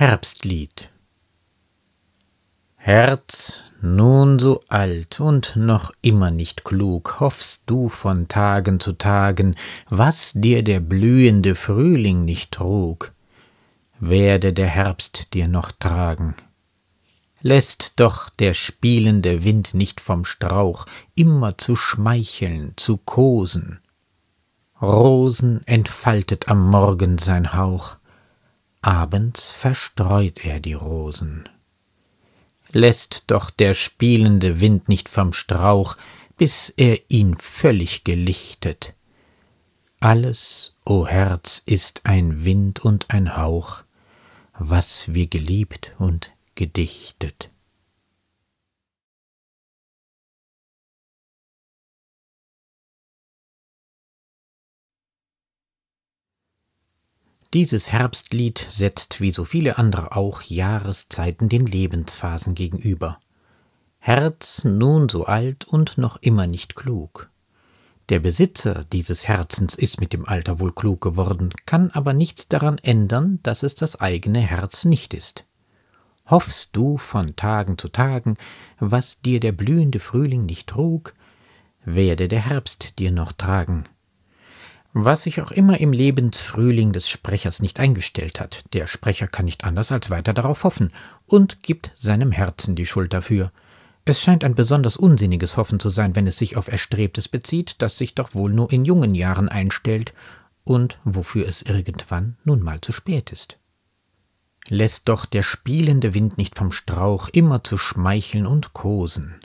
Herbstlied Herz, nun so alt und noch immer nicht klug, hoffst du von Tagen zu Tagen, was dir der blühende Frühling nicht trug, werde der Herbst dir noch tragen. Lässt doch der spielende Wind nicht vom Strauch, immer zu schmeicheln, zu kosen. Rosen entfaltet am Morgen sein Hauch, abends verstreut er die Rosen. Lässt doch der spielende Wind nicht vom Strauch, bis er ihn völlig gelichtet. Alles, o oh Herz, ist ein Wind und ein Hauch, was wir geliebt und gedichtet. Dieses Herbstlied setzt wie so viele andere auch Jahreszeiten den Lebensphasen gegenüber. Herz nun so alt und noch immer nicht klug. Der Besitzer dieses Herzens ist mit dem Alter wohl klug geworden, kann aber nichts daran ändern, dass es das eigene Herz nicht ist. Hoffst du von Tagen zu Tagen, was dir der blühende Frühling nicht trug, werde der Herbst dir noch tragen was sich auch immer im Lebensfrühling des Sprechers nicht eingestellt hat. Der Sprecher kann nicht anders als weiter darauf hoffen und gibt seinem Herzen die Schuld dafür. Es scheint ein besonders unsinniges Hoffen zu sein, wenn es sich auf Erstrebtes bezieht, das sich doch wohl nur in jungen Jahren einstellt und wofür es irgendwann nun mal zu spät ist. Lässt doch der spielende Wind nicht vom Strauch immer zu schmeicheln und kosen.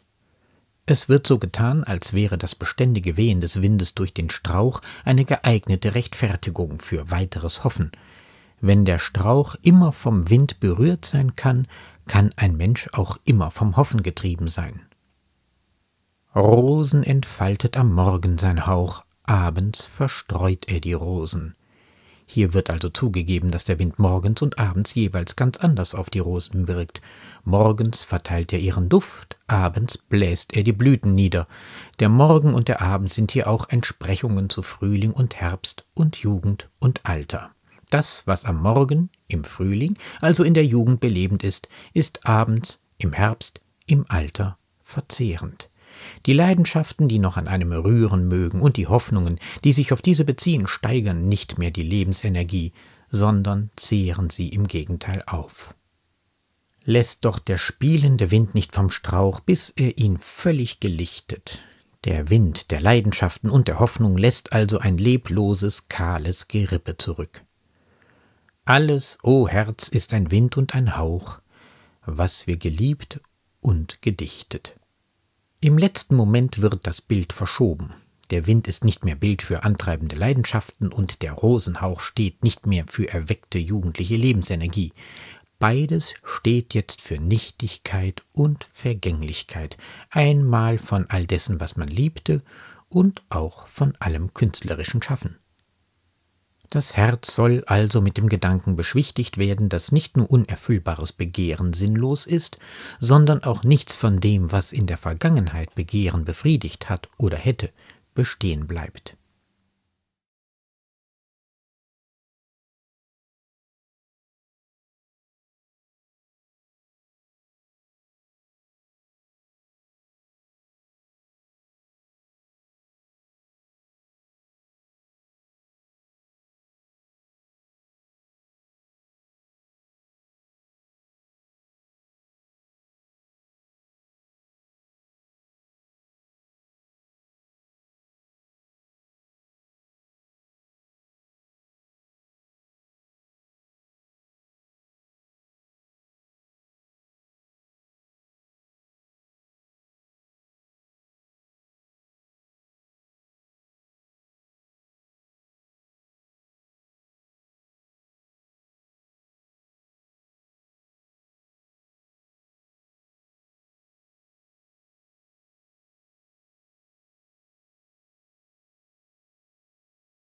Es wird so getan, als wäre das beständige Wehen des Windes durch den Strauch eine geeignete Rechtfertigung für weiteres Hoffen. Wenn der Strauch immer vom Wind berührt sein kann, kann ein Mensch auch immer vom Hoffen getrieben sein. Rosen entfaltet am Morgen sein Hauch, abends verstreut er die Rosen. Hier wird also zugegeben, dass der Wind morgens und abends jeweils ganz anders auf die Rosen wirkt. Morgens verteilt er ihren Duft, abends bläst er die Blüten nieder. Der Morgen und der Abend sind hier auch Entsprechungen zu Frühling und Herbst und Jugend und Alter. Das, was am Morgen, im Frühling, also in der Jugend belebend ist, ist abends, im Herbst, im Alter verzehrend. Die Leidenschaften, die noch an einem rühren mögen, und die Hoffnungen, die sich auf diese beziehen, steigern nicht mehr die Lebensenergie, sondern zehren sie im Gegenteil auf. Lässt doch der spielende Wind nicht vom Strauch, bis er ihn völlig gelichtet. Der Wind der Leidenschaften und der Hoffnung lässt also ein lebloses, kahles Gerippe zurück. Alles, o oh Herz, ist ein Wind und ein Hauch, was wir geliebt und gedichtet. Im letzten Moment wird das Bild verschoben. Der Wind ist nicht mehr Bild für antreibende Leidenschaften und der Rosenhauch steht nicht mehr für erweckte jugendliche Lebensenergie. Beides steht jetzt für Nichtigkeit und Vergänglichkeit, einmal von all dessen, was man liebte, und auch von allem künstlerischen Schaffen. Das Herz soll also mit dem Gedanken beschwichtigt werden, dass nicht nur unerfüllbares Begehren sinnlos ist, sondern auch nichts von dem, was in der Vergangenheit Begehren befriedigt hat oder hätte, bestehen bleibt.